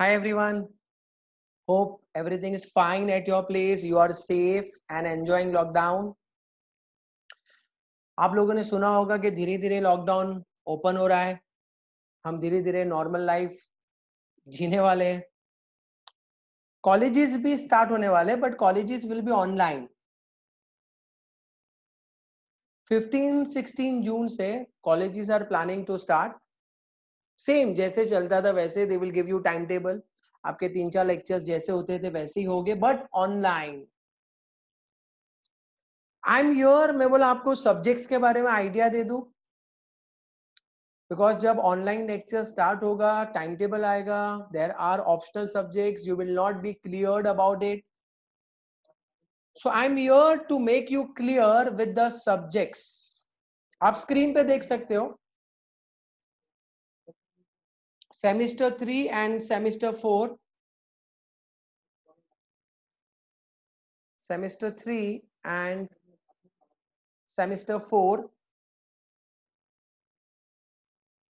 Hi everyone. Hope everything is fine at your place. You are safe and enjoying lockdown. आप लोगों ने सुना होगा कि धीरे धीरे लॉकडाउन ओपन हो रहा है हम धीरे धीरे नॉर्मल लाइफ जीने वाले हैं कॉलेजेस भी स्टार्ट होने वाले हैं but colleges will be online 15 16 June से colleges are planning to start same जैसे चलता था वैसे they will give you time table आपके तीन चार लेक्चर्स जैसे होते थे वैसे ही हो गए but online I'm your मैं बोला आपको सब्जेक्ट्स के बारे में आइडिया दे दू बिकॉज जब ऑनलाइन लेक्चर स्टार्ट होगा टाइम टेबल आएगा there are optional subject you will not be clear about it so I'm your to make you clear with the subjects आप स्क्रीन पे देख सकते हो semester three and semester four semester three and semester four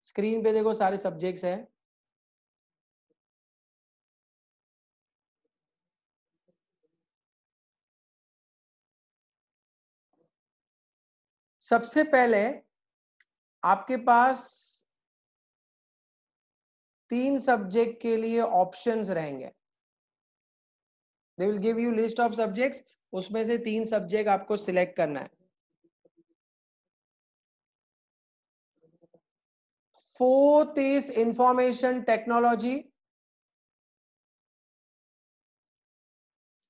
screen पे देखो सारे subjects हैं सबसे पहले आपके पास तीन सब्जेक्ट के लिए ऑप्शंस रहेंगे they will give you list of subjects उसमें से तीन सब्जेक्ट आपको सिलेक्ट करना है fourth is information technology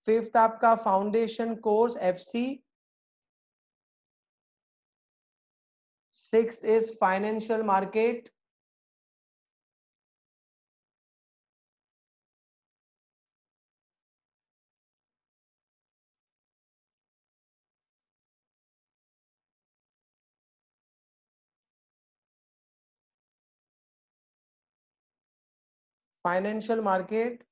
fifth आपका foundation course FC sixth is financial market financial market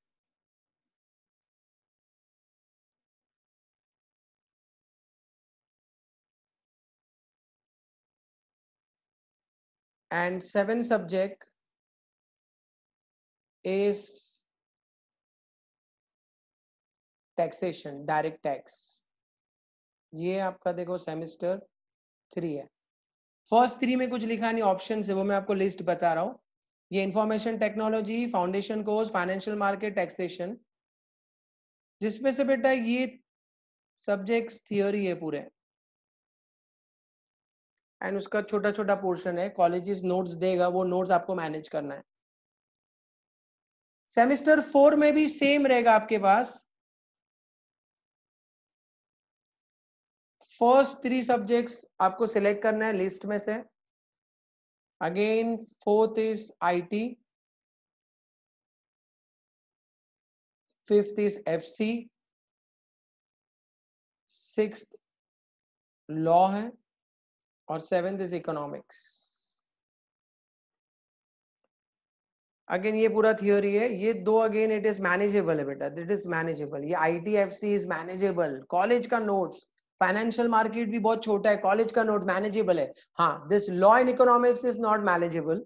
and seven subject is taxation direct tax ये आपका देखो सेमेस्टर थ्री है फर्स्ट थ्री में कुछ लिखा नहीं ऑप्शन है वो मैं आपको लिस्ट बता रहा हूं ये information technology foundation course financial market taxation जिसमें से बेटा ये सब्जेक्ट्स थियोरी है पूरे एंड उसका छोटा छोटा पोर्शन है कॉलेजेस नोट्स देगा वो नोट्स आपको मैनेज करना है सेमेस्टर फोर में भी सेम रहेगा आपके पास फर्स्ट थ्री सब्जेक्ट्स आपको सिलेक्ट करना है लिस्ट में से Again, fourth is IT. Fifth is FC. Sixth, law है और सेवेंथ इज इकोनॉमिक्स अगेन ये पूरा थियोरी है ये दो अगेन इट इज मैनेजेबल है बेटा इट इज मैनेजेबल ये I T F C is manageable college का नोट्स फाइनेंशियल मार्केट भी बहुत छोटा है कॉलेज का नोट मैनेजेबल है हाँ this law in economics is not manageable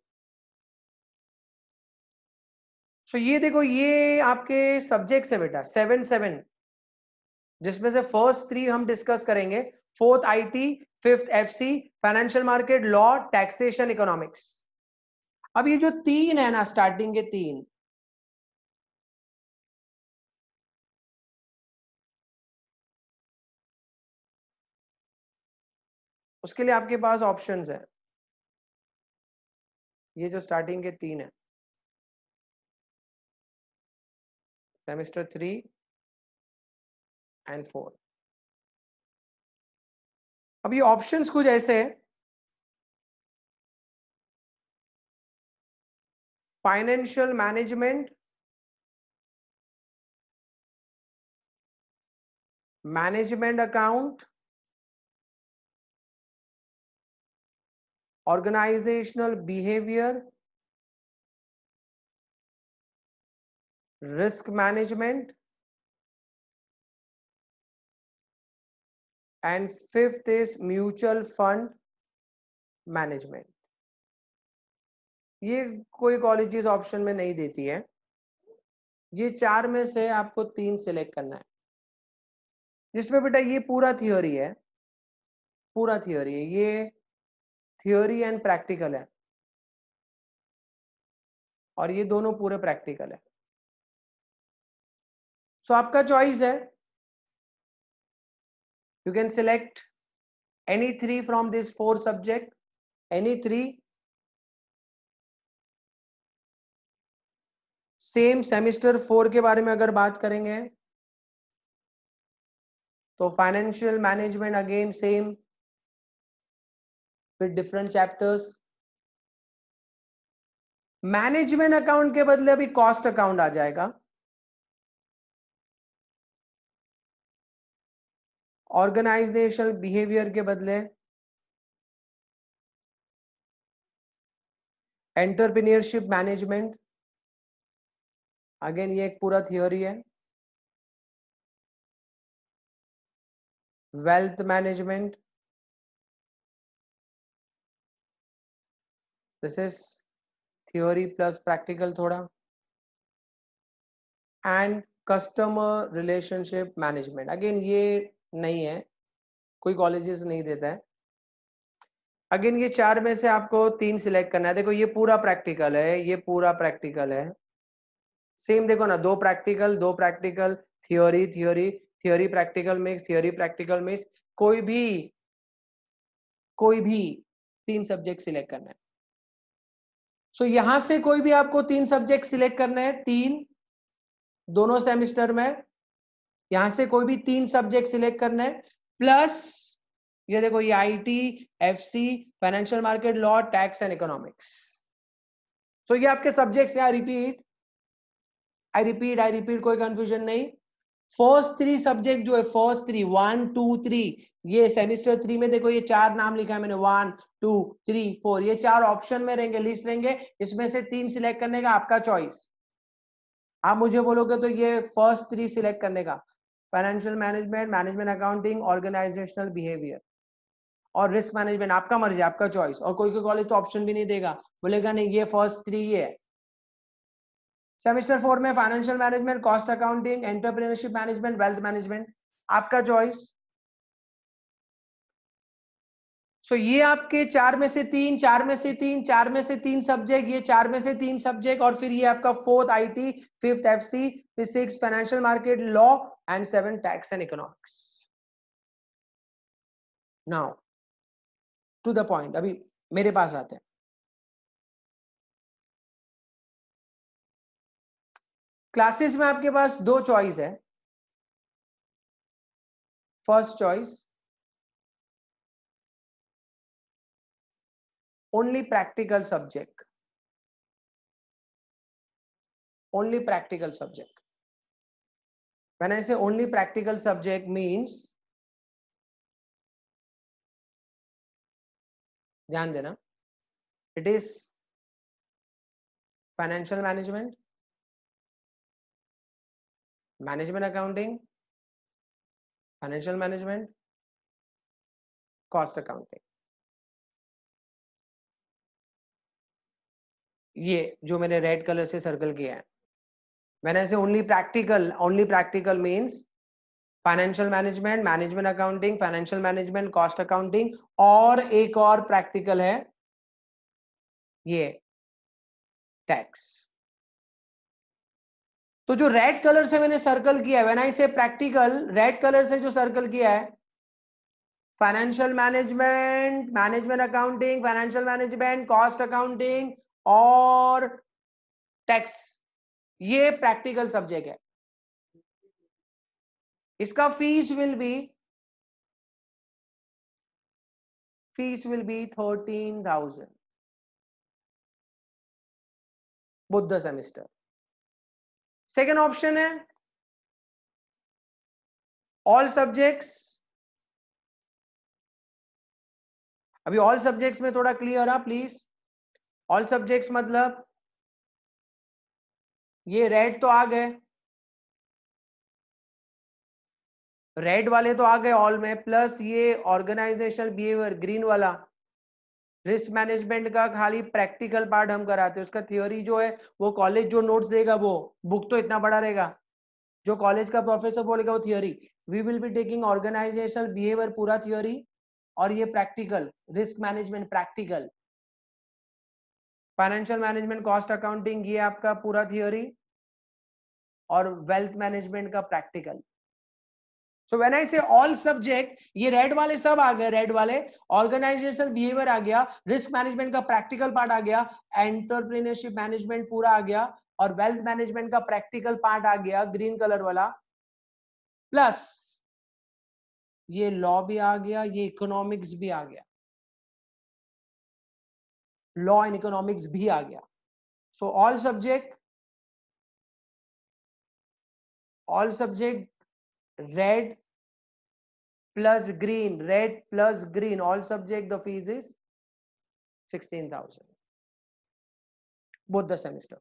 so ये देखो ये आपके सब्जेक्ट्स है बेटा सेवन सेवन जिसमें से फर्स्ट थ्री हम डिस्कस करेंगे fourth IT fifth FC financial market law taxation economics अब ये जो तीन है ना स्टार्टिंग के तीन उसके लिए आपके पास ऑप्शन है ये जो स्टार्टिंग के तीन है सेमेस्टर थ्री एंड फोर अब ये ऑप्शंस कुछ ऐसे है financial management management account organizational behavior, risk management, and fifth is mutual fund management. ये कोई कॉलेजेस ऑप्शन में नहीं देती है ये चार में से आपको तीन सिलेक्ट करना है जिसमें बेटा ये पूरा थियोरी है पूरा थियोरी है ये थियोरी एंड प्रैक्टिकल है और ये दोनों पूरे प्रैक्टिकल है सो so, आपका चॉइस है you can select any three from this four subject any three same semester four के बारे में अगर बात करेंगे तो फाइनेंशियल मैनेजमेंट अगेन सेम फिर डिफरेंट चैप्टर्स मैनेजमेंट अकाउंट के बदले अभी कॉस्ट अकाउंट आ जाएगा ऑर्गेनाइजेशनल बिहेवियर के बदले एंटरप्रीनियरशिप मैनेजमेंट अगेन ये एक पूरा थियोरी है wealth management this is theory plus practical thoda and customer relationship management again ये नहीं है कोई colleges नहीं देता है अगेन ये चार में से आपको तीन सिलेक्ट करना है देखो ये पूरा प्रैक्टिकल है ये पूरा प्रैक्टिकल है सेम देखो ना दो प्रैक्टिकल दो practical theory theory theory practical mix theory practical mix कोई भी कोई भी तीन सब्जेक्ट सिलेक्ट करना है सो so, यहां से कोई भी आपको तीन सब्जेक्ट सिलेक्ट करने हैं तीन दोनों सेमिस्टर में यहां से कोई भी तीन सब्जेक्ट सिलेक्ट करने हैं प्लस ये देखो ये IT FC financial market law tax and economics so ये आपके सब्जेक्ट्स हैं I repeat I repeat I repeat कोई कंफ्यूजन नहीं फर्स्ट थ्री सब्जेक्ट जो है first three one two three ये सेमिस्टर थ्री में देखो ये चार नाम लिखा है मैंने वन टू थ्री फोर ये चार ऑप्शन में रहेंगे लिस्ट रहेंगे इसमें से तीन सिलेक्ट करने का आपका चॉइस आप मुझे बोलोगे तो ये फर्स्ट थ्री सिलेक्ट करने का financial management management accounting organizational behaviour और रिस्क मैनेजमेंट आपका मर्जी आपका चॉइस और कोई कोई कॉलेज तो ऑप्शन भी नहीं देगा बोलेगा नहीं ये फर्स्ट थ्री ये है सेमेस्टर फोर में financial management cost accounting entrepreneurship management wealth management आपका चॉइस सो ये आपके चार में से तीन चार में से तीन चार में से तीन सब्जेक्ट ये चार में से तीन सब्जेक्ट और फिर ये आपका fourth I T fifth C फिर six financial market law and seven tax and economics now to the point अभी मेरे पास आते हैं क्लासेस में आपके पास दो चॉइस है first choice only practical subject only practical subject मैंने इसे ओनली प्रैक्टिकल सब्जेक्ट मीन्स ध्यान देना it is financial management management accounting financial management cost accounting ये जो मैंने रेड कलर से सर्कल किया है मैंने ऐसे only practical only practical means financial management management accounting financial management cost accounting और एक और प्रैक्टिकल है ये टैक्स तो जो रेड कलर से मैंने सर्कल किया है वेन आई से प्रैक्टिकल रेड कलर से जो सर्कल किया है financial management management accounting financial management cost accounting और टैक्स ये प्रैक्टिकल सब्जेक्ट है इसका fees will be fees will be thirteen thousand बुद्ध सेमिस्टर सेकेंड ऑप्शन है ऑल सब्जेक्ट्स अभी ऑल सब्जेक्ट्स में थोड़ा क्लियर आ प्लीज ऑल सब्जेक्ट्स मतलब ये रेड तो आ गए रेड वाले तो आ गए ऑल में प्लस ये ऑर्गेनाइजेशनल बिहेवियर ग्रीन वाला रिस्क मैनेजमेंट का खाली प्रैक्टिकल पार्ट हम कराते हैं उसका थ्योरी जो है वो कॉलेज जो नोट्स देगा वो बुक तो इतना बड़ा रहेगा जो कॉलेज का प्रोफेसर बोलेगा वो theory we will be taking organizational behaviour पूरा थियोरी और ये practical risk management practical financial management cost accounting ये आपका पूरा थियोरी और वेल्थ मैनेजमेंट का practical so when I say all subject ये रेड वाले सब आ गए रेड वाले ऑर्गेनाइजेशन बिहेवियर आ गया रिस्क मैनेजमेंट का प्रैक्टिकल पार्ट आ गया एंटरप्रीनियरशिप मैनेजमेंट पूरा आ गया और वेल्थ मैनेजमेंट का प्रैक्टिकल पार्ट आ गया ग्रीन कलर वाला प्लस ये लॉ भी आ गया ये इकोनॉमिक्स भी आ गया लॉ एंड इकोनॉमिक्स भी आ गया so all subject all subject red plus green, red plus green, all subject the fees is sixteen thousand. Both the semester.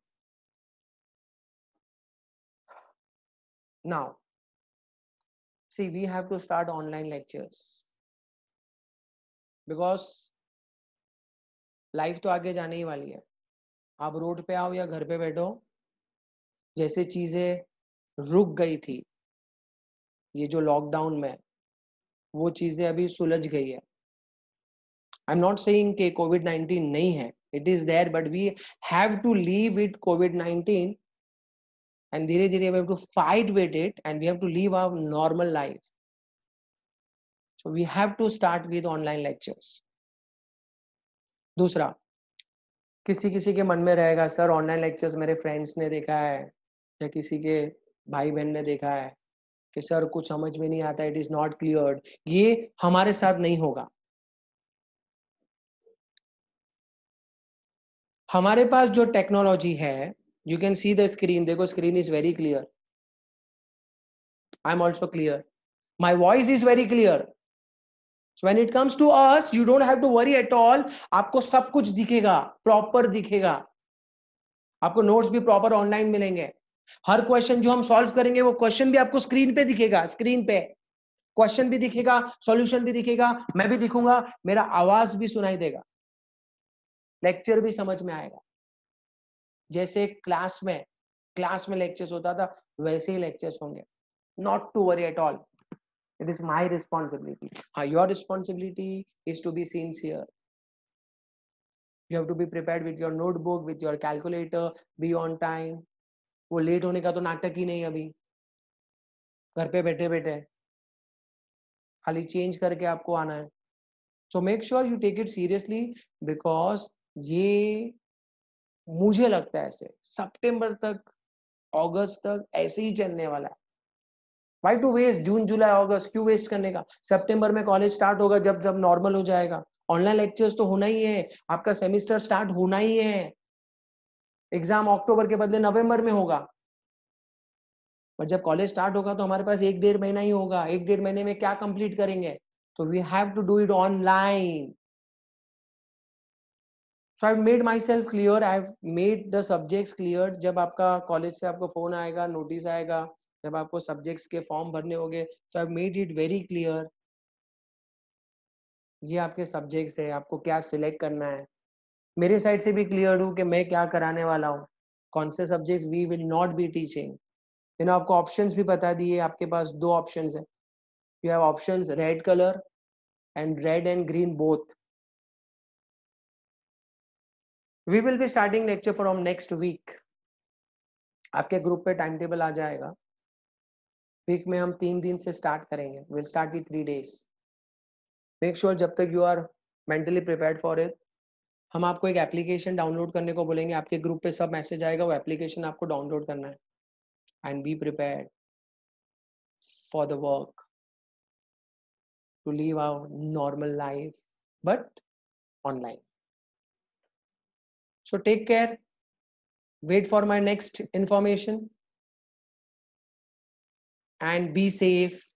Now, see, we have to start online lectures because life तो आगे जाने ही वाली है आप road पे आओ या घर पे बैठो जैसे चीजें रुक गई थी ये जो लॉकडाउन में वो चीज़ें अभी सुलझ गई है I'm not saying COVID nineteen नहीं है it is there but we have to leave it COVID nineteen and धीरे धीरे we have to fight with it and we have to leave our normal life so we have to start with online lectures दूसरा किसी किसी के मन में रहेगा sir online lectures मेरे फ्रेंड्स ने देखा है या किसी के भाई बहन ने देखा है कि सर कुछ समझ में नहीं आता इट इज नॉट क्लियर ये हमारे साथ नहीं होगा हमारे पास जो टेक्नोलॉजी है you can see the screen देखो screen is very clear I'm also clear my voice is very clear when it comes to us you don't have to worry at all आपको सब कुछ दिखेगा proper दिखेगा आपको notes भी proper online मिलेंगे हर question जो हम सॉल्व करेंगे वो क्वेश्चन भी आपको स्क्रीन पे दिखेगा स्क्रीन पे क्वेश्चन भी दिखेगा सॉल्यूशन भी दिखेगा मैं भी दिखूंगा मेरा आवाज भी सुनाई देगा लेक्चर भी समझ में आएगा जैसे क्लास में क्लास में लेक्चर्स होता था वैसे ही लेक्चर्स होंगे not to worry at all it is my responsibility हा your responsibility is to be sincere you have to be prepared with your notebook with your calculator be on time वो late होने का तो नाटक ही नहीं अभी घर पे बैठे बैठे खाली चेंज करके आपको आना है so make sure you take it seriously because ये मुझे लगता है ऐसे सितंबर तक अगस्त तक ऐसे ही चलने वाला है why to waste June July August क्यों वेस्ट करने का सितंबर में कॉलेज स्टार्ट होगा जब जब नॉर्मल हो जाएगा ऑनलाइन लेक्चर्स तो होना ही है आपका सेमिस्टर स्टार्ट होना ही है एग्जाम अक्टूबर के बदले नवंबर में होगा पर जब कॉलेज स्टार्ट होगा तो हमारे पास एक डेढ़ महीना ही होगा एक डेढ़ महीने में क्या कंप्लीट करेंगे तो we have to do it online so I made myself clear I made the subjects clear जब आपका कॉलेज से आपको फोन आएगा नोटिस आएगा जब आपको सब्जेक्ट्स के फॉर्म भरने होंगे तो I made it very clear ये आपके सब्जेक्ट्स है आपको क्या सिलेक्ट करना है मेरे साइड से भी क्लियर हूँ कि मैं क्या कराने वाला हूँ कौन से subject we will not be teaching you आपको ऑप्शन भी बता दिए आपके पास दो ऑप्शन है you have option red colour and red and green both we will be starting lecture from next week आपके ग्रुप पे टाइम टेबल आ जाएगा वीक में हम तीन दिन से स्टार्ट करेंगे will start with three days make sure जब तक you are mentally prepare for it हम आपको एक एप्लीकेशन डाउनलोड करने को बोलेंगे आपके ग्रुप पे सब मैसेज आएगा वो एप्लीकेशन आपको डाउनलोड करना है and be prepare for the work to live our normal life but online so take care wait for my next information and be safe